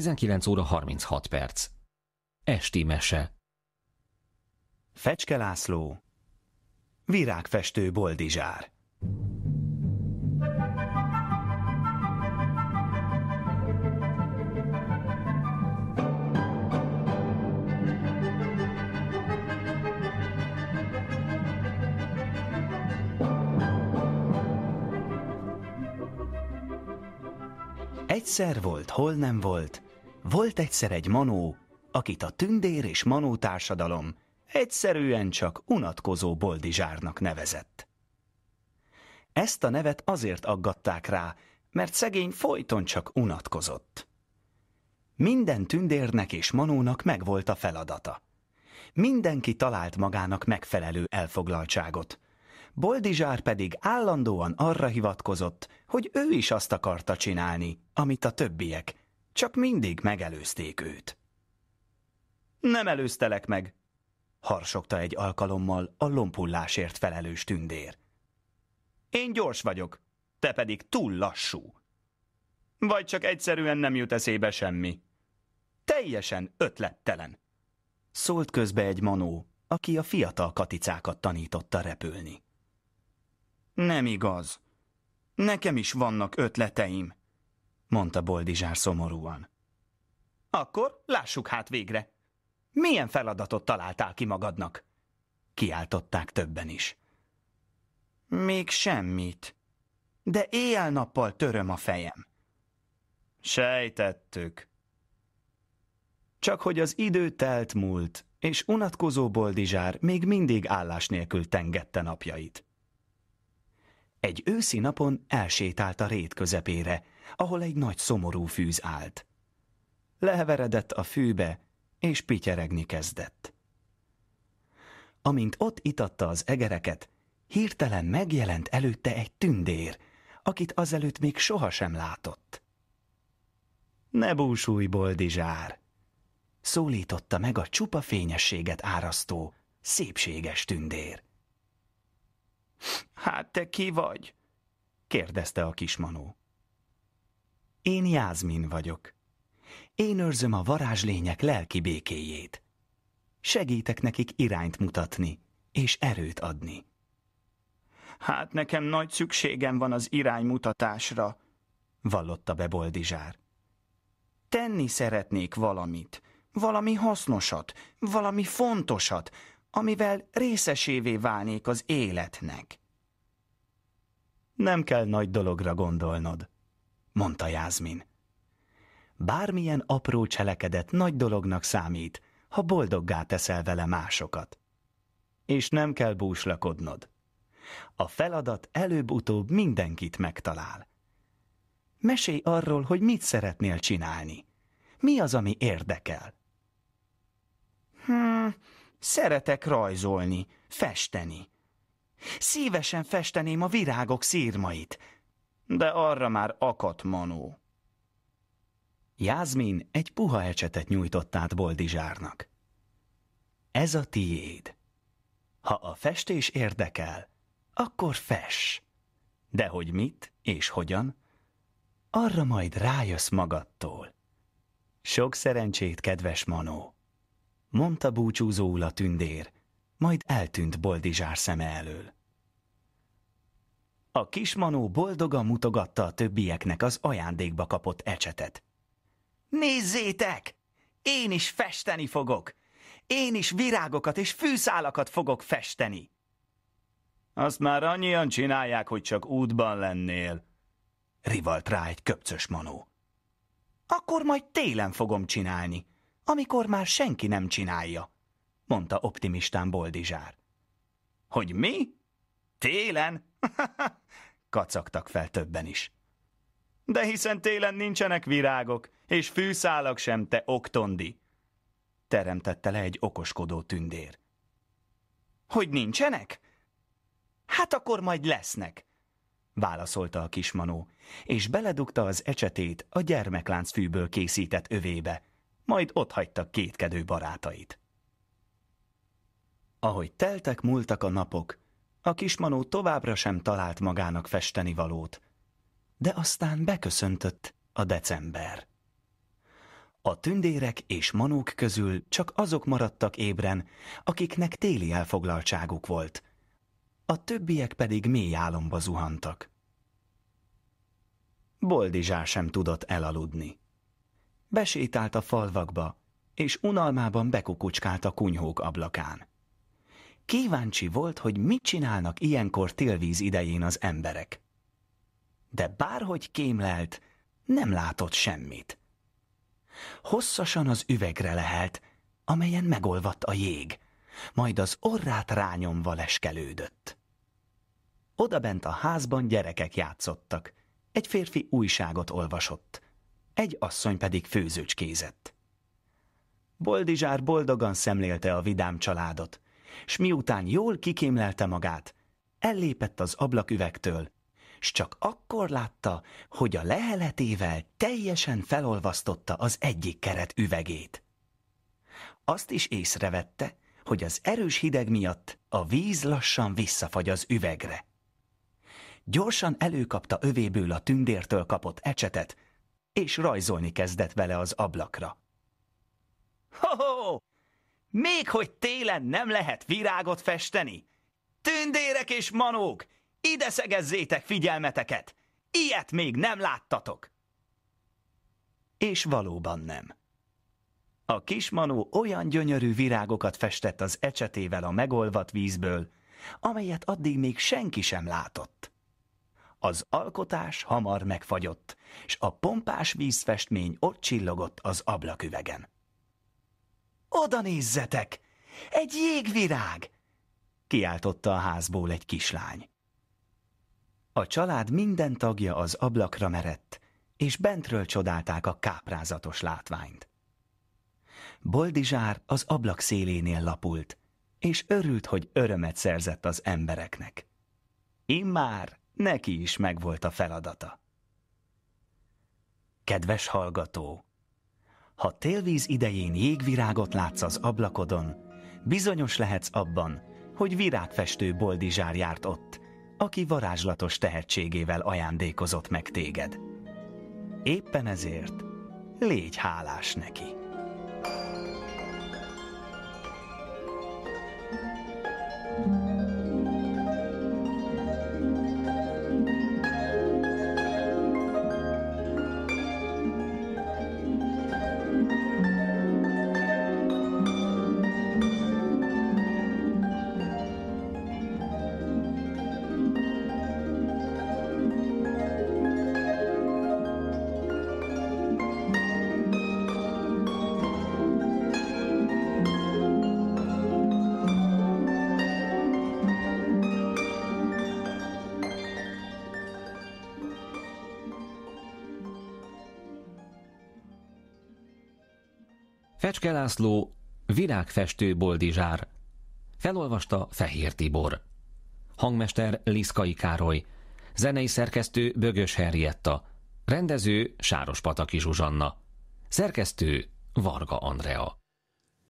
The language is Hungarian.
19 óra 36 perc. Esti mese. Fecske László. Virágfestő Boldizsár. Egyszer volt, hol nem volt, volt egyszer egy manó, akit a tündér és manó társadalom egyszerűen csak unatkozó boldizsárnak nevezett. Ezt a nevet azért aggatták rá, mert szegény folyton csak unatkozott. Minden tündérnek és manónak megvolt a feladata. Mindenki talált magának megfelelő elfoglaltságot – Boldizsár pedig állandóan arra hivatkozott, hogy ő is azt akarta csinálni, amit a többiek, csak mindig megelőzték őt. Nem előztelek meg, harsogta egy alkalommal a lompullásért felelős tündér. Én gyors vagyok, te pedig túl lassú. Vagy csak egyszerűen nem jut eszébe semmi. Teljesen ötlettelen. Szólt közbe egy manó, aki a fiatal katicákat tanította repülni. Nem igaz. Nekem is vannak ötleteim, mondta Boldizsár szomorúan. Akkor lássuk hát végre. Milyen feladatot találtál ki magadnak? Kiáltották többen is. Még semmit. De éjjel-nappal töröm a fejem. Sejtettük. Csak hogy az idő telt múlt, és unatkozó Boldizsár még mindig állás nélkül tengette napjait. Egy őszi napon elsétált a rét közepére, ahol egy nagy szomorú fűz állt. Leheveredett a fűbe, és pityeregni kezdett. Amint ott itatta az egereket, hirtelen megjelent előtte egy tündér, akit azelőtt még sohasem látott. Ne búsulj, boldizsár! Szólította meg a csupa fényességet árasztó, szépséges tündér. Hát te ki vagy? kérdezte a kismanó. Én Jázmin vagyok. Én őrzöm a varázslények lelki békéjét. Segítek nekik irányt mutatni és erőt adni. Hát nekem nagy szükségem van az iránymutatásra, vallotta be Boldizsár. Tenni szeretnék valamit, valami hasznosat, valami fontosat, amivel részesévé válnék az életnek. Nem kell nagy dologra gondolnod, mondta Jázmin. Bármilyen apró cselekedet nagy dolognak számít, ha boldoggá teszel vele másokat. És nem kell búslakodnod. A feladat előbb-utóbb mindenkit megtalál. Mesélj arról, hogy mit szeretnél csinálni. Mi az, ami érdekel? Hmm, Szeretek rajzolni, festeni. Szívesen festeném a virágok szírmait, de arra már akadt Manó. Jázmin egy puha ecsetet nyújtott át Boldizsárnak. Ez a tiéd. Ha a festés érdekel, akkor fess. De hogy mit és hogyan, arra majd rájössz magadtól. Sok szerencsét, kedves Manó! mondta búcsúzóul a tündér, majd eltűnt boldizsár szeme elől. A kismanó boldogan mutogatta a többieknek az ajándékba kapott ecsetet. Nézzétek! Én is festeni fogok! Én is virágokat és fűszálakat fogok festeni! Azt már annyian csinálják, hogy csak útban lennél, rivalt rá egy köpcös manó. Akkor majd télen fogom csinálni, amikor már senki nem csinálja, mondta optimistán Boldizsár. Hogy mi? Télen? Kacagtak fel többen is. De hiszen télen nincsenek virágok, és fűszálak sem, te oktondi! Teremtette le egy okoskodó tündér. Hogy nincsenek? Hát akkor majd lesznek, válaszolta a kismanó, és beledugta az ecsetét a gyermeklánc fűből készített övébe, majd ott hagyta kétkedő barátait. Ahogy teltek, múltak a napok, a kismanó továbbra sem talált magának festeni valót, de aztán beköszöntött a december. A tündérek és manók közül csak azok maradtak ébren, akiknek téli elfoglaltságuk volt, a többiek pedig mély álomba zuhantak. Boldizsár sem tudott elaludni besétált a falvakba, és unalmában bekukucskált a kunyhók ablakán. Kíváncsi volt, hogy mit csinálnak ilyenkor télvíz idején az emberek. De bárhogy kémlelt, nem látott semmit. Hosszasan az üvegre lehelt, amelyen megolvadt a jég, majd az orrát rányomva leskelődött. Odabent a házban gyerekek játszottak, egy férfi újságot olvasott egy asszony pedig főzőcskézett. Boldizsár boldogan szemlélte a vidám családot, s miután jól kikémlelte magát, ellépett az ablaküvegtől, s csak akkor látta, hogy a leheletével teljesen felolvasztotta az egyik keret üvegét. Azt is észrevette, hogy az erős hideg miatt a víz lassan visszafagy az üvegre. Gyorsan előkapta övéből a tündértől kapott ecsetet, és rajzolni kezdett vele az ablakra. Ho-ho! Még hogy télen nem lehet virágot festeni? Tündérek és manók, ide szegezzétek figyelmeteket! Ilyet még nem láttatok! És valóban nem. A kismanó olyan gyönyörű virágokat festett az ecsetével a megolvat vízből, amelyet addig még senki sem látott. Az alkotás hamar megfagyott, s a pompás vízfestmény ott csillogott az ablaküvegen. Oda nézzetek! Egy jégvirág! kiáltotta a házból egy kislány. A család minden tagja az ablakra merett, és bentről csodálták a káprázatos látványt. Boldizsár az ablak szélénél lapult, és örült, hogy örömet szerzett az embereknek. Immár Neki is megvolt a feladata. Kedves hallgató! Ha télvíz idején jégvirágot látsz az ablakodon, bizonyos lehetsz abban, hogy virágfestő Boldizsár járt ott, aki varázslatos tehetségével ajándékozott meg téged. Éppen ezért légy hálás neki! Fecske László, virágfestő Boldizsár. Felolvasta Fehér Tibor. Hangmester Liszkai Károly. Zenei szerkesztő Bögös Henrietta. Rendező Sáros Pataki Zsuzsanna. Szerkesztő Varga Andrea.